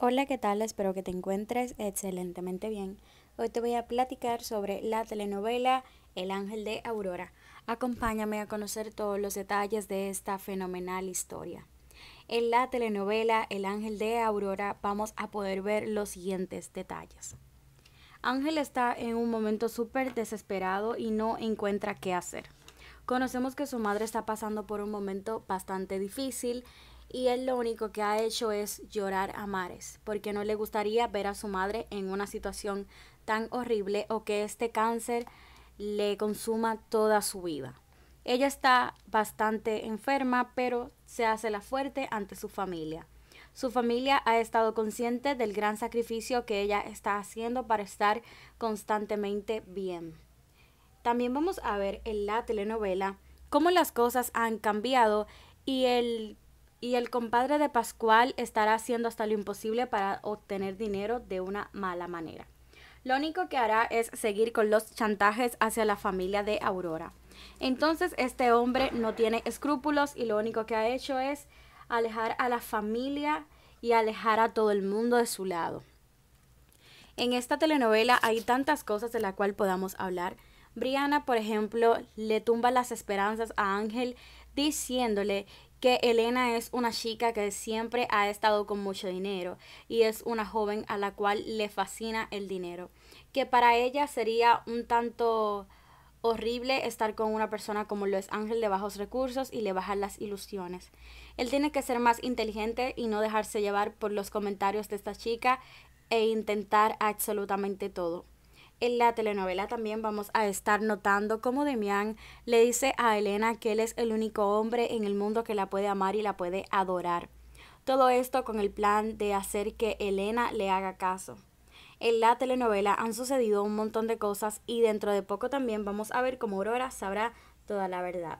Hola, ¿qué tal? Espero que te encuentres excelentemente bien. Hoy te voy a platicar sobre la telenovela El Ángel de Aurora. Acompáñame a conocer todos los detalles de esta fenomenal historia. En la telenovela El Ángel de Aurora vamos a poder ver los siguientes detalles. Ángel está en un momento súper desesperado y no encuentra qué hacer. Conocemos que su madre está pasando por un momento bastante difícil y él lo único que ha hecho es llorar a mares, porque no le gustaría ver a su madre en una situación tan horrible o que este cáncer le consuma toda su vida. Ella está bastante enferma, pero se hace la fuerte ante su familia. Su familia ha estado consciente del gran sacrificio que ella está haciendo para estar constantemente bien. También vamos a ver en la telenovela cómo las cosas han cambiado y el y el compadre de Pascual estará haciendo hasta lo imposible para obtener dinero de una mala manera. Lo único que hará es seguir con los chantajes hacia la familia de Aurora. Entonces este hombre no tiene escrúpulos y lo único que ha hecho es alejar a la familia y alejar a todo el mundo de su lado. En esta telenovela hay tantas cosas de las cuales podamos hablar. Brianna, por ejemplo, le tumba las esperanzas a Ángel diciéndole que Elena es una chica que siempre ha estado con mucho dinero y es una joven a la cual le fascina el dinero, que para ella sería un tanto horrible estar con una persona como lo es Ángel de bajos recursos y le bajar las ilusiones. Él tiene que ser más inteligente y no dejarse llevar por los comentarios de esta chica e intentar absolutamente todo. En la telenovela también vamos a estar notando cómo Demián le dice a Elena que él es el único hombre en el mundo que la puede amar y la puede adorar. Todo esto con el plan de hacer que Elena le haga caso. En la telenovela han sucedido un montón de cosas y dentro de poco también vamos a ver cómo Aurora sabrá toda la verdad.